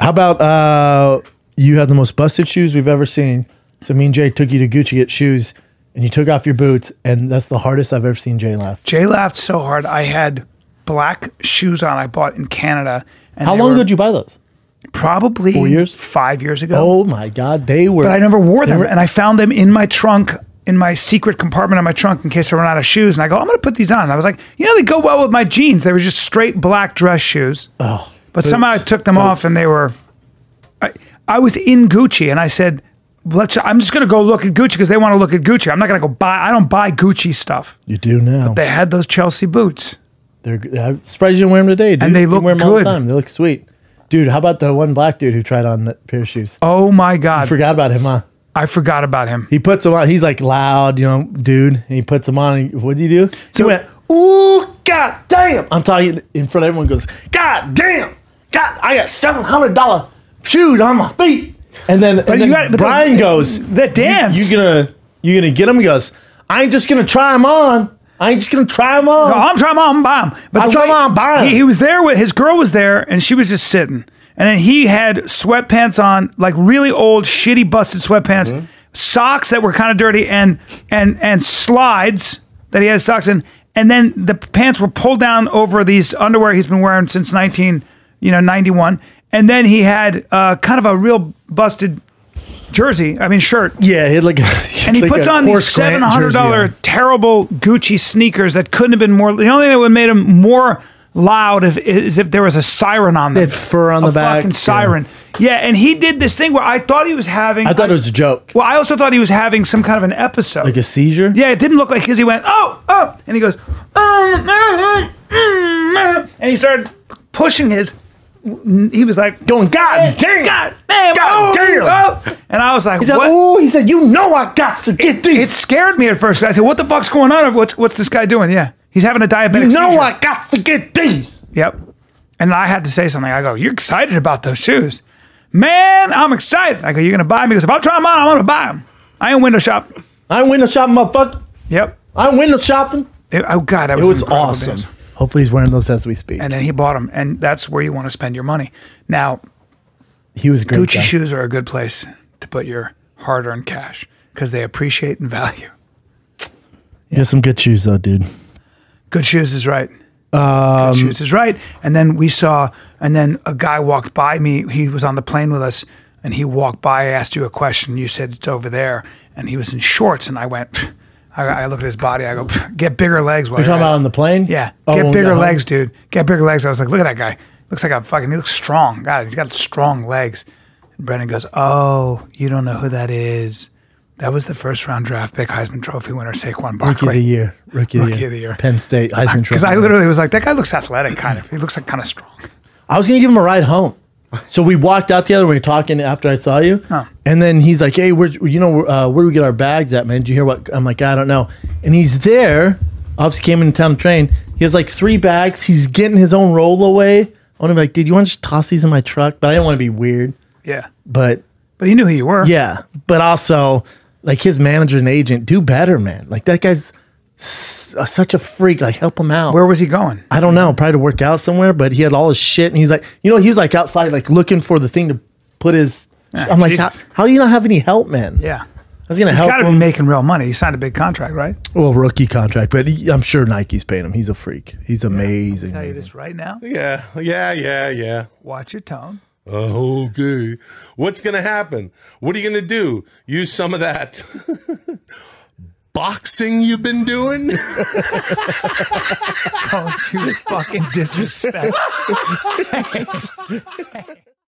How about uh, you had the most busted shoes we've ever seen? So me and Jay took you to Gucci get shoes, and you took off your boots, and that's the hardest I've ever seen Jay laugh. Jay laughed so hard. I had black shoes on I bought in Canada. And How long ago did you buy those? Probably four years, five years ago. Oh my God, they were. But I never wore them, were, and I found them in my trunk in my secret compartment of my trunk in case I run out of shoes. And I go, I'm going to put these on. And I was like, you know, they go well with my jeans. They were just straight black dress shoes. Oh. But, somehow I took them oh. off and they were. I, I was in Gucci and I said, let's I'm just going to go look at Gucci because they want to look at Gucci. I'm not going to go buy I don't buy Gucci stuff. You do now. But they had those Chelsea boots. They're I'm surprised you didn't wear them today, dude. And they look wear them good. All the time. They look sweet. Dude, how about the one black dude who tried on the pair of shoes? Oh my god. You forgot about him, huh? I forgot about him. He puts them on. He's like loud, you know, dude. And he puts them on. And what do you do? So he went, "Ooh, god damn!" I'm talking in front of everyone. Goes, "God damn!" God, I got seven hundred dollar shoes on my feet. And then, but and then got Brian the, goes, the dance. You, you gonna you gonna get him?" He goes, I ain't just gonna try them on. I ain't just gonna try them on. No, I'm trying them on, buy them. But I'm trying them on, buy them. He, he was there with his girl was there, and she was just sitting. And then he had sweatpants on, like really old, shitty, busted sweatpants, mm-hmm. socks that were kind of dirty, and and and slides that he had socks in. And then the pants were pulled down over these underwear he's been wearing since 19- you know, 91. And then he had uh, kind of a real busted jersey, I mean, shirt. Yeah, he had like, a, and he like puts on these seven hundred dollar terrible Gucci sneakers that couldn't have been more. The only thing that would have made him more loud if, is if there was a siren on them. They had fur on a the back, fucking siren. Yeah. yeah. and he did this thing where I thought he was having. I thought I, it was a joke. Well, I also thought he was having some kind of an episode, like a seizure. Yeah, it didn't look like his. He went oh oh, and he goes, mm, and he started pushing his he was like going, God eh, damn, God damn, God oh, damn. Oh. And I was like, he what? Ooh, he said, you know I got to get this. It, it scared me at first. I said, what the fuck's going on? What's, what's this guy doing? Yeah. He's having a diabetic You know seizure. I got to get these. Yep. And I had to say something. I go, you're excited about those shoes. Man, I'm excited. I go, you're going to buy them? He goes, if I'm trying them on, I'm going to buy them. I ain't window shopping. I ain't window shopping, motherfucker. Yep. I ain't window shopping. It, oh, God. That was it was awesome. Days. Hopefully, he's wearing those as we speak. And then he bought them, and that's where you want to spend your money. Now, he was great. Gucci guy. shoes are a good place to put your hard-earned cash because they appreciate in value. Yeah. You have some good shoes, though, dude. Good shoes is right. Um, good shoes is right. And then we saw, and then a guy walked by me. He was on the plane with us, and he walked by. I asked you a question. You said it's over there, and he was in shorts, and I went. I, I look at his body. I go, get bigger legs. You're talking about on the plane? Yeah. Oh, get bigger legs, dude. Get bigger legs. I was like, look at that guy. Looks like a fucking, he looks strong. God, he's got strong legs. And Brendan goes, oh, you don't know who that is. That was the first round draft pick Heisman Trophy winner, Saquon Barkley. Rookie of the year. Rookie, Rookie of, the year. of the year. Penn State Heisman uh, Trophy. Because I literally was like, that guy looks athletic, kind of. He looks like kind of strong. I was going to give him a ride home. So we walked out together. We were talking after I saw you, huh. and then he's like, "Hey, where you know uh, where do we get our bags at, man? Did you hear what?" I'm like, "I don't know." And he's there. Obviously, came into town to train. He has like three bags. He's getting his own roll away. I want to be like, "Dude, you want to just toss these in my truck?" But I didn't want to be weird. Yeah. But but he knew who you were. Yeah. But also, like his manager and agent, do better, man. Like that guy's s- uh, such a freak. Like, help him out. Where was he going? I don't know. Probably to work out somewhere, but he had all his shit, and he was like, you know, he was like outside, like looking for the thing to put his. I'm like, how, how do you not have any help, man? Yeah. I was gonna help got to be him. making real money. He signed a big contract, right? well, rookie contract, but he, I'm sure Nike's paying him. He's a freak. He's amazing. Tell you this right now. Yeah, yeah, yeah, yeah. Watch your tone. Uh, okay. What's going to happen? What are you going to do? Use some of that. boxing you've been doing? Don't oh, you fucking disrespect.